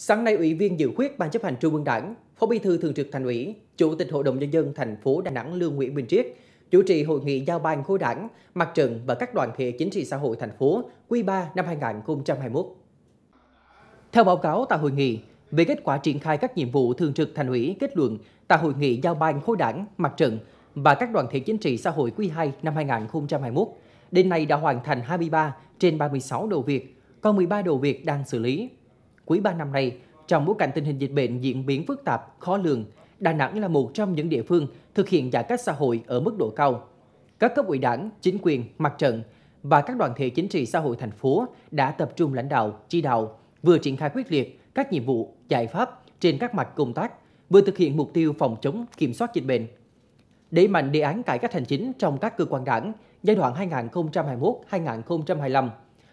Sáng nay, Ủy viên Dự khuyết Ban chấp hành Trung ương Đảng, Phó Bí thư Thường trực Thành ủy, Chủ tịch Hội đồng Nhân dân thành phố Đà Nẵng Lương Nguyễn Bình Triết chủ trì hội nghị giao ban khối đảng, mặt trận và các đoàn thể chính trị xã hội thành phố quý 3 năm 2021. Theo báo cáo tại hội nghị, về kết quả triển khai các nhiệm vụ thường trực thành ủy kết luận tại hội nghị giao ban khối đảng, mặt trận và các đoàn thể chính trị xã hội quý 2 năm 2021, đến nay đã hoàn thành 23 trên 36 đầu việc, còn 13 đầu việc đang xử lý quý 3 năm nay, trong bối cảnh tình hình dịch bệnh diễn biến phức tạp, khó lường, Đà Nẵng là một trong những địa phương thực hiện giãn cách xã hội ở mức độ cao. Các cấp ủy đảng, chính quyền, mặt trận và các đoàn thể chính trị xã hội thành phố đã tập trung lãnh đạo, chỉ đạo, vừa triển khai quyết liệt các nhiệm vụ, giải pháp trên các mặt công tác, vừa thực hiện mục tiêu phòng chống kiểm soát dịch bệnh. Đẩy mạnh đề án cải cách hành chính trong các cơ quan đảng giai đoạn 2021-2025,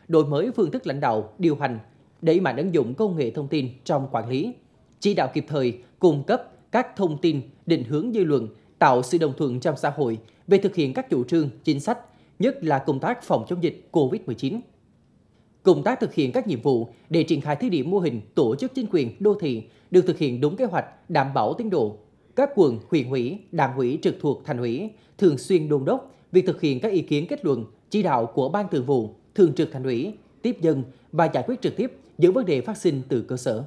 đổi mới phương thức lãnh đạo, điều hành, đẩy mạnh ứng dụng công nghệ thông tin trong quản lý, chỉ đạo kịp thời, cung cấp các thông tin, định hướng dư luận, tạo sự đồng thuận trong xã hội về thực hiện các chủ trương, chính sách, nhất là công tác phòng chống dịch COVID-19. Công tác thực hiện các nhiệm vụ để triển khai thí điểm mô hình tổ chức chính quyền đô thị được thực hiện đúng kế hoạch, đảm bảo tiến độ. Các quận, huyện ủy, đảng ủy trực thuộc thành ủy thường xuyên đôn đốc việc thực hiện các ý kiến kết luận, chỉ đạo của ban thường vụ, thường trực thành ủy, tiếp dân và giải quyết trực tiếp những vấn đề phát sinh từ cơ sở